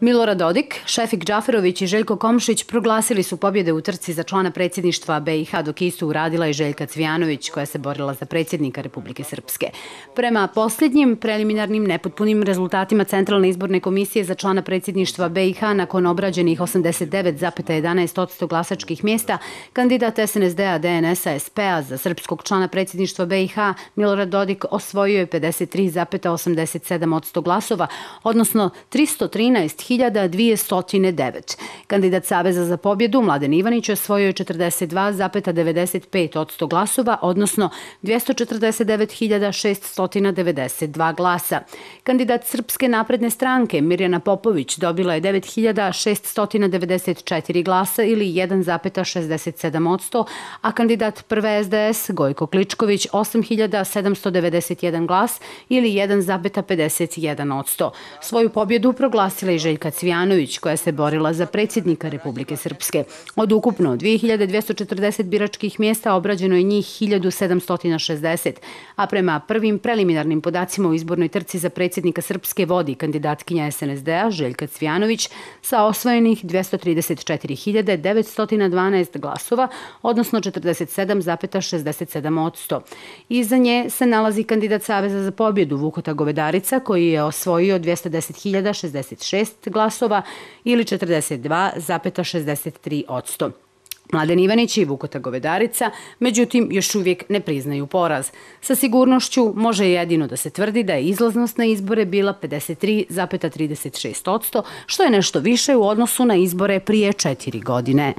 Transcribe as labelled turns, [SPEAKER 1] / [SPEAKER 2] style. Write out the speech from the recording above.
[SPEAKER 1] Milorad Dodik, Šefik Džaferović i Željko Komšić proglasili su pobjede u trci za člana predsjedništva BiH dok istu uradila i Željka Cvijanović koja se borila za predsjednika Republike Srpske. Prema posljednjim preliminarnim nepotpunim rezultatima Centralne izborne komisije za člana predsjedništva BiH nakon obrađenih 89,11% glasačkih mjesta, kandidat SNSD-a DNS-a SP-a za srpskog člana predsjedništva BiH Milorad Dodik osvojio je 53,87% glasova, odnosno 313 13.209. Kandidat Saveza za pobjedu Mladen Ivanić osvojio je 42,95% glasova, odnosno 249.692 glasa. Kandidat Srpske napredne stranke Mirjana Popović dobila je 9.694 glasa ili 1,67%, a kandidat prve SDS Gojko Kličković 8.791 glas ili 1,51%. Svoju pobjedu proglasio proglasila i Željka Cvijanović, koja se borila za predsjednika Republike Srpske. Od ukupno 2240 biračkih mjesta obrađeno je njih 1760, a prema prvim preliminarnim podacima u izbornoj trci za predsjednika Srpske vodi kandidatkinja SNSD-a Željka Cvijanović sa osvojenih 234.912 glasova, odnosno 47,67 od 100. Iza nje se nalazi kandidat Saveza za pobjedu Vukota Govedarica koji je osvojio 210.066 56 glasova ili 42,63 odsto. Mladen Ivanić i Vukota Govedarica, međutim, još uvijek ne priznaju poraz. Sa sigurnošću može jedino da se tvrdi da je izlaznost na izbore bila 53,36 što je nešto više u odnosu na izbore prije četiri godine.